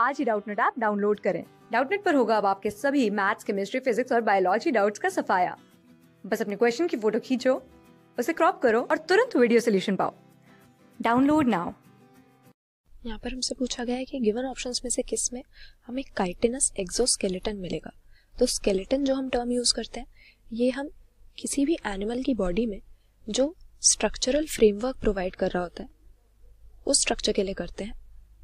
आज ही Doubtnut app download करें डाउटनेट पर होगा अब आपके सभी मैथ्स केमिस्ट्री फिजिक्स और बायोलॉजी डाउट्स का सफाया बस अपने क्वेश्चन की फोटो खींचो उसे क्रॉप करो और तुरंत वीडियो सोल्यूशन पाओ डाउनलोड नाउ यहाँ पर हमसे पूछा गया है कि गिवन ऑप्शंस में से किस में हमें काइटिनस एक्सोस्केलेटन मिलेगा तो स्केलेटन जो हम टर्म यूज़ करते हैं ये हम किसी भी एनिमल की बॉडी में जो स्ट्रक्चरल फ्रेमवर्क प्रोवाइड कर रहा होता है उस स्ट्रक्चर के लिए करते हैं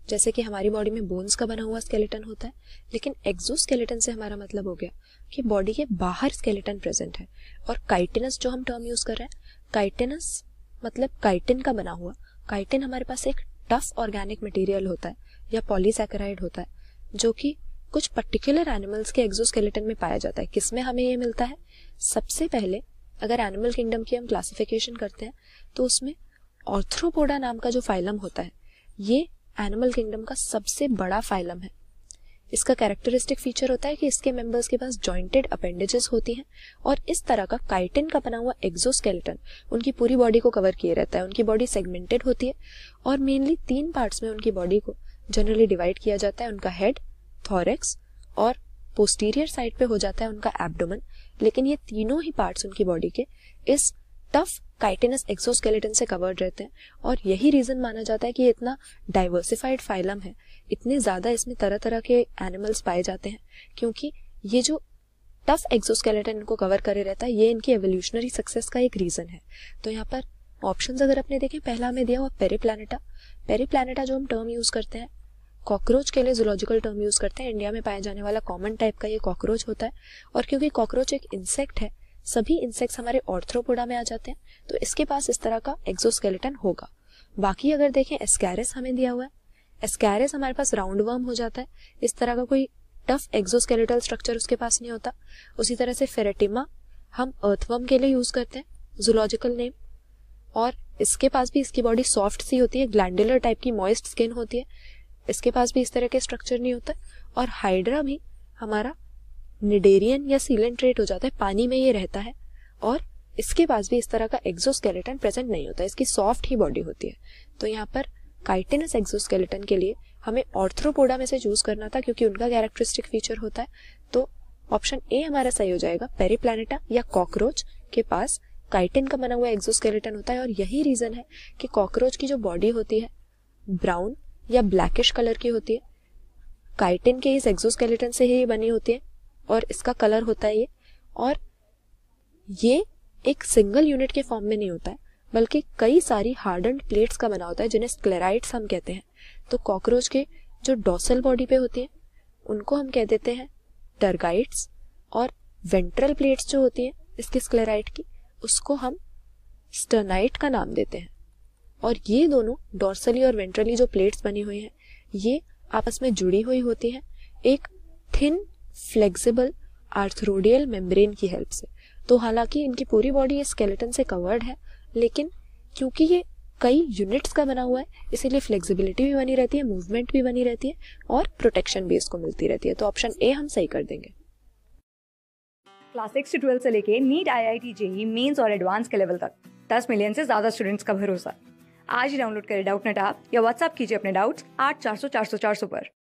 जैसे कि हमारी बॉडी में बोन्स का बना हुआ स्केलेटन होता है लेकिन एक्जोस्केलेटन से हमारा मतलब हो गया कि बॉडी के बाहर स्केलेटन प्रेजेंट है और काइटेनस जो हम टर्म यूज कर रहे हैं काइटेनस मतलब काइटिन का बना हुआ काइटिन हमारे पास एक टफ ऑर्गेनिक मटेरियल होता है या पॉलीसेक्राइड होता है जो कि कुछ पर्टिकुलर एनिमल्स के एक्जोस्केलेटन में पाया जाता है किसमें हमें ये मिलता है सबसे पहले अगर एनिमल किंगडम की हम क्लासिफिकेशन करते हैं तो उसमें ऑर्थ्रोपोडा नाम का जो फाइलम होता है ये एनिमल किंगडम का सबसे बड़ा फाइलम है इसका कैरेक्टरिस्टिक फीचर होता है कि इसके मेंबर्स के पास जॉइंटेड अपेंडेजेस होती हैं और इस तरह का काइटिन का बना हुआ एक्सोस्केलेटन उनकी पूरी बॉडी को कवर किए रहता है उनकी बॉडी सेगमेंटेड होती है और मेनली तीन पार्ट्स में उनकी बॉडी को जनरली डिवाइड किया जाता है उनका हेड थॉरेक्स और पोस्टीरियर साइड पे हो जाता है उनका एबडोमन लेकिन ये तीनों ही पार्ट्स उनकी बॉडी के इस टफ काइटेनस एक्सोस्केलेटन से कवर्ड रहते हैं और यही रीज़न माना जाता है कि इतना डाइवर्सिफाइड फाइलम है इतने ज़्यादा इसमें तरह तरह के एनिमल्स पाए जाते हैं क्योंकि ये जो टफ एक्सोस्केलेटन इनको कवर करे रहता है ये इनकी एवोल्यूशनरी सक्सेस का एक रीज़न है तो यहाँ पर ऑप्शंस अगर अपने देखें पहला हमें दिया हुआ पेरीप्लानिटा प्लानिटा जो हम टर्म यूज़ करते हैं कॉकरोच के लिए जोलॉजिकल टर्म यूज़ करते हैं इंडिया में पाया जाने वाला कॉमन टाइप का ये कॉकरोच होता है और क्योंकि कॉकरोच एक इंसेक्ट है सभी इंसेक्ट्स हमारे ऑर्थ्रोपोडा में आ जाते हैं तो इसके पास इस तरह का एक्सोस्केलेटन होगा बाकी अगर देखें एस्कैरिस हमें दिया हुआ है एस्कैरिस हमारे पास राउंड वर्म हो जाता है इस तरह का कोई टफ एक्सोस्केलेटल स्ट्रक्चर उसके पास नहीं होता उसी तरह से फेरेटिमा हम अर्थवर्म के लिए यूज करते हैं जूलॉजिकल नेम और इसके पास भी इसकी बॉडी सॉफ्ट सी होती है ग्लैंडुलर टाइप की मॉइस्ट स्किन होती है इसके पास भी इस तरह के स्ट्रक्चर नहीं होता और हाइड्रा भी हमारा निडेरियन या सीलेंट्रेट हो जाता है पानी में ये रहता है और इसके पास भी इस तरह का एक्सोस्केलेटन प्रेजेंट नहीं होता इसकी सॉफ्ट ही बॉडी होती है तो यहाँ पर काइटेनस एक्सोस्केलेटन के लिए हमें ऑर्थ्रोपोडा में से चूज करना था क्योंकि उनका कैरेक्टरिस्टिक फीचर होता है तो ऑप्शन ए हमारा सही हो जाएगा पेरीप्लैनेटा या कॉकरोच के पास काइटिन का बना हुआ एक्सोस्केलेटन होता है और यही रीजन है कि कॉकरोच की जो बॉडी होती है ब्राउन या ब्लैकिश कलर की होती है काइटिन के इस एक्सोस्केलेटन से ही बनी होती है और इसका कलर होता है ये और ये एक सिंगल यूनिट के फॉर्म में नहीं होता है बल्कि कई सारी हार्डन प्लेट्स का बना होता है जिन्हें स्क्लेराइड्स हम कहते हैं तो कॉकरोच के जो डोसल बॉडी पे होती हैं उनको हम कह देते हैं टर्गाइट्स और वेंट्रल प्लेट्स जो होती हैं इसकी स्क्लेराइट की उसको हम स्टर्नाइट का नाम देते हैं और ये दोनों डोर्सली और वेंट्रली जो प्लेट्स बनी हुई हैं ये आपस में जुड़ी हुई होती हैं एक थिन फ्लेक्सिबल आर्थरोडियल मेम्ब्रेन की हेल्प से तो हालांकि इनकी पूरी बॉडी स्केलेटन से कवर्ड है लेकिन क्योंकि ये कई यूनिट्स का बना हुआ है इसीलिए फ्लेक्सिबिलिटी भी बनी रहती है मूवमेंट भी बनी रहती है और प्रोटेक्शन भी इसको मिलती रहती है तो ऑप्शन ए हम सही कर देंगे क्लास सिक्स से ट्वेल्थ से लेके NEET I I T JEE Mains और एडवांस के लेवल तक दस मिलियन से ज्यादा स्टूडेंट्स का भरोसा आज ही डाउनलोड करें डाउट नेट आप या व्हाट्सअप कीजिए अपने डाउट्स आठ चार सौ चार सौ चार सौ पर